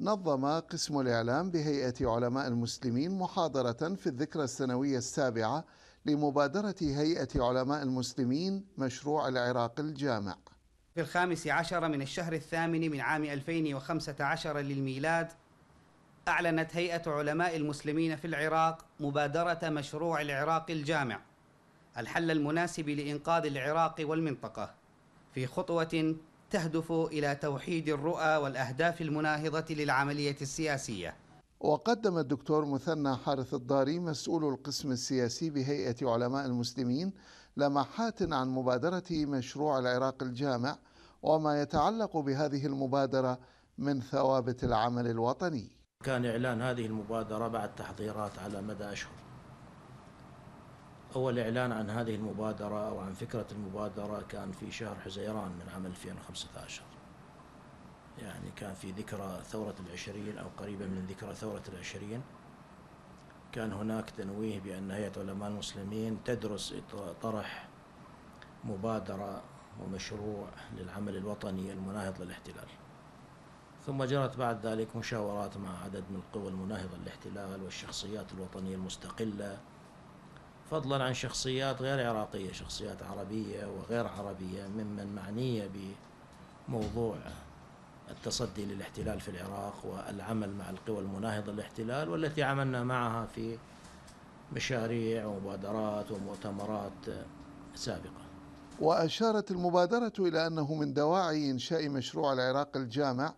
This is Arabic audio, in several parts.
نظم قسم الإعلام بهيئة علماء المسلمين محاضرة في الذكرى السنوية السابعة لمبادرة هيئة علماء المسلمين مشروع العراق الجامع في الخامس عشر من الشهر الثامن من عام 2015 للميلاد أعلنت هيئة علماء المسلمين في العراق مبادرة مشروع العراق الجامع الحل المناسب لإنقاذ العراق والمنطقة في خطوة تهدف إلى توحيد الرؤى والأهداف المناهضة للعملية السياسية وقدم الدكتور مثنى حارث الضاري مسؤول القسم السياسي بهيئة علماء المسلمين لمحات عن مبادرة مشروع العراق الجامع وما يتعلق بهذه المبادرة من ثوابت العمل الوطني كان إعلان هذه المبادرة بعد تحضيرات على مدى أشهر أول إعلان عن هذه المبادرة أو عن فكرة المبادرة كان في شهر حزيران من عام 2015 يعني كان في ذكرى ثورة العشرين أو قريبا من ذكرى ثورة العشرين كان هناك تنويه بأن هيئة علماء المسلمين تدرس طرح مبادرة ومشروع للعمل الوطني المناهض للاحتلال ثم جرت بعد ذلك مشاورات مع عدد من القوى المناهضة للاحتلال والشخصيات الوطنية المستقلة فضلا عن شخصيات غير عراقية شخصيات عربية وغير عربية ممن معنية بموضوع التصدي للاحتلال في العراق والعمل مع القوى المناهضة للاحتلال والتي عملنا معها في مشاريع ومبادرات ومؤتمرات سابقة وأشارت المبادرة إلى أنه من دواعي إنشاء مشروع العراق الجامع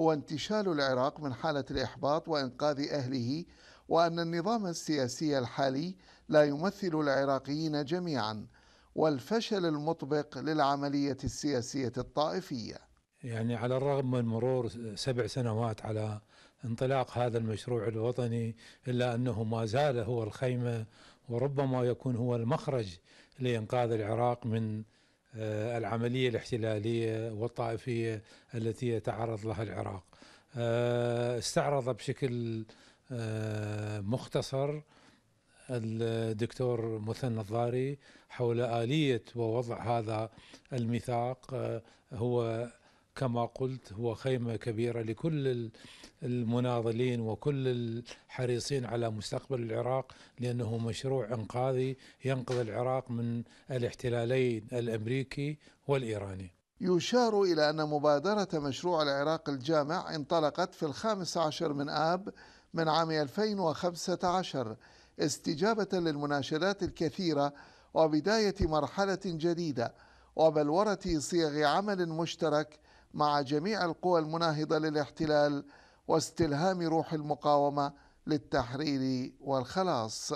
هو انتشال العراق من حالة الإحباط وإنقاذ أهله وأن النظام السياسي الحالي لا يمثل العراقيين جميعا والفشل المطبق للعملية السياسية الطائفية يعني على الرغم من مرور سبع سنوات على انطلاق هذا المشروع الوطني إلا أنه ما زال هو الخيمة وربما يكون هو المخرج لإنقاذ العراق من آه، العملية الاحتلالية والطائفية التي يتعرض لها العراق آه، استعرض بشكل آه، مختصر الدكتور مثنى الضاري حول آلية ووضع هذا الميثاق آه، هو كما قلت هو خيمة كبيرة لكل المناضلين وكل الحريصين على مستقبل العراق لأنه مشروع إنقاذي ينقذ العراق من الاحتلالين الأمريكي والإيراني يشار إلى أن مبادرة مشروع العراق الجامع انطلقت في الخامس عشر من آب من عام 2015 استجابة للمناشدات الكثيرة وبداية مرحلة جديدة وبلورة صيغ عمل مشترك مع جميع القوى المناهضة للاحتلال واستلهام روح المقاومة للتحرير والخلاص